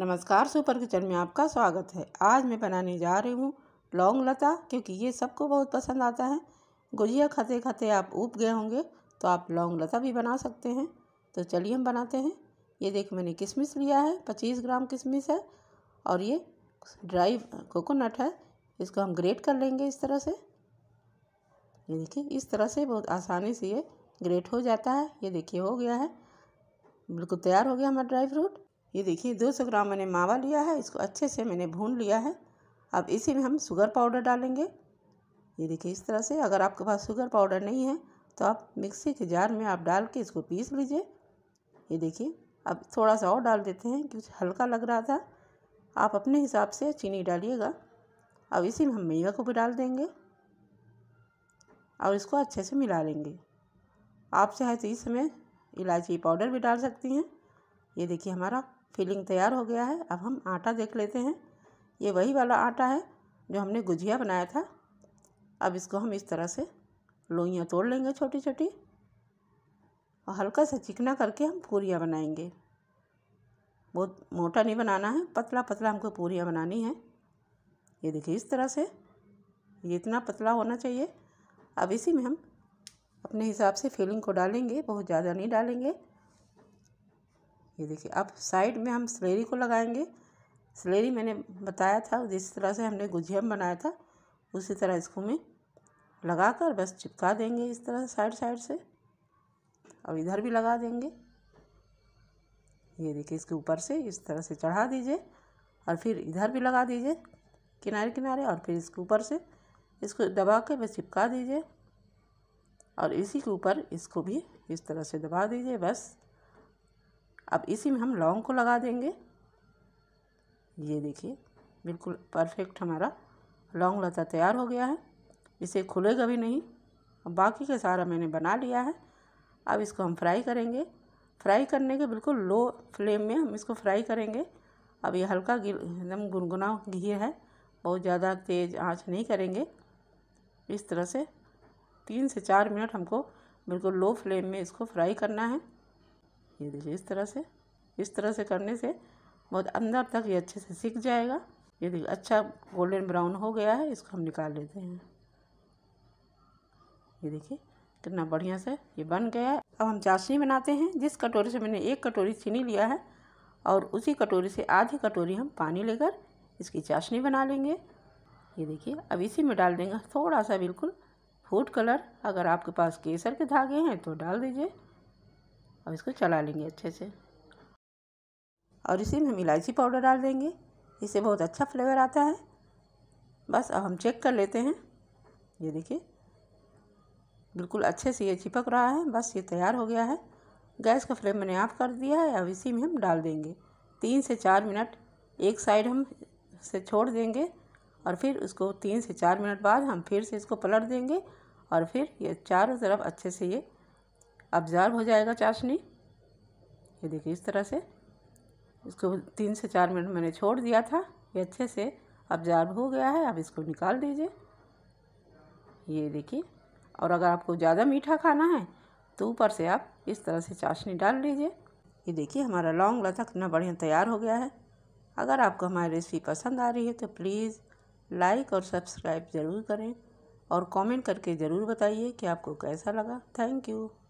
नमस्कार super kitchen में आपका स्वागत है आज मैं बनाने जा रही हूँ लौंग लता क्योंकि ये सबको बहुत पसंद आता है गुजिया खाते खाते आप ऊब गए होंगे तो आप लौंग लता भी बना सकते हैं तो चलिए हम बनाते हैं ये देख मैंने किशमिश लिया है पच्चीस ग्राम किशमिश है और ये ड्राई कोकोनट है इसको हम ग्रेट कर लेंगे इस तरह से ये देखिए इस तरह से बहुत आसानी से ये ग्रेट हो जाता है ये देखिए हो गया है बिल्कुल तैयार हो गया हमारा ड्राई फ्रूट ये देखिए 200 ग्राम मैंने मावा लिया है इसको अच्छे से मैंने भून लिया है अब इसी में हम शुगर पाउडर डालेंगे ये देखिए इस तरह से अगर आपके पास शुगर पाउडर नहीं है तो आप मिक्सी के जार में आप डाल के इसको पीस लीजिए ये देखिए अब थोड़ा सा और डाल देते हैं कुछ हल्का लग रहा था आप अपने हिसाब से चीनी डालिएगा अब इसी में हम मेवा को भी डाल देंगे और इसको अच्छे से मिला लेंगे आप चाहे तो इस समय इलायची पाउडर भी डाल सकती हैं ये देखिए हमारा फिलिंग तैयार हो गया है अब हम आटा देख लेते हैं ये वही वाला आटा है जो हमने गुजिया बनाया था अब इसको हम इस तरह से लोइयाँ तोड़ लेंगे छोटी छोटी और हल्का सा चिकना करके हम पूरियाँ बनाएंगे बहुत मोटा नहीं बनाना है पतला पतला हमको पूरियाँ बनानी है ये देखिए इस तरह से ये इतना पतला होना चाहिए अब इसी में हम अपने हिसाब से फिलिंग को डालेंगे बहुत ज़्यादा नहीं डालेंगे ये देखिए अब साइड में हम सलेरी को लगाएंगे सलेरी मैंने बताया था जिस तरह से हमने गुझियम बनाया था उसी तरह इसको मैं लगा कर बस चिपका देंगे इस तरह साइड साइड से और इधर भी लगा देंगे ये देखिए इसके ऊपर से इस तरह से चढ़ा दीजिए और फिर इधर भी लगा दीजिए किनारे किनारे और फिर इसके ऊपर से इसको दबा के बस चिपका दीजिए और इसी के ऊपर इसको भी इस तरह से दबा दीजिए बस अब इसी में हम लौंग को लगा देंगे ये देखिए बिल्कुल परफेक्ट हमारा लौंग लता तैयार हो गया है इसे खुलेगा भी नहीं अब बाकी का सारा मैंने बना लिया है अब इसको हम फ्राई करेंगे फ्राई करने के बिल्कुल लो फ्लेम में हम इसको फ्राई करेंगे अब ये हल्का एकदम गुनगुना घी है बहुत ज़्यादा तेज़ आंच नहीं करेंगे इस तरह से तीन से चार मिनट हमको बिल्कुल लो फ्लेम में इसको फ्राई करना है ये देखिए इस तरह से इस तरह से करने से बहुत अंदर तक ये अच्छे से सीख जाएगा ये देखिए अच्छा गोल्डन ब्राउन हो गया है इसको हम निकाल लेते हैं ये देखिए कितना बढ़िया से ये बन गया है अब हम चाशनी बनाते हैं जिस कटोरी से मैंने एक कटोरी चीनी लिया है और उसी कटोरी से आधी कटोरी हम पानी लेकर इसकी चाशनी बना लेंगे ये देखिए अब इसी में डाल देंगे थोड़ा सा बिल्कुल फूड कलर अगर आपके पास केसर के धागे हैं तो डाल दीजिए अब इसको चला लेंगे अच्छे से और इसी में हम इलायची पाउडर डाल देंगे इससे बहुत अच्छा फ्लेवर आता है बस अब हम चेक कर लेते हैं ये देखिए बिल्कुल अच्छे से ये चिपक रहा है बस ये तैयार हो गया है गैस का फ्लेम मैंने ऑफ कर दिया है अब इसी में हम डाल देंगे तीन से चार मिनट एक साइड हम से छोड़ देंगे और फिर उसको तीन से चार मिनट बाद हम फिर से इसको पलट देंगे और फिर ये चारों तरफ अच्छे से ये ऑब्जर्व हो जाएगा चाशनी ये देखिए इस तरह से इसको तीन से चार मिनट मैंने छोड़ दिया था ये अच्छे से ऑब्जर्व हो गया है अब इसको निकाल दीजिए ये देखिए और अगर आपको ज़्यादा मीठा खाना है तो ऊपर से आप इस तरह से चाशनी डाल लीजिए ये देखिए हमारा लौंग लता इतना बढ़िया तैयार हो गया है अगर आपको हमारी रेसिपी पसंद आ रही है तो प्लीज़ लाइक और सब्सक्राइब ज़रूर करें और कमेंट करके ज़रूर बताइए कि आपको कैसा लगा थैंक यू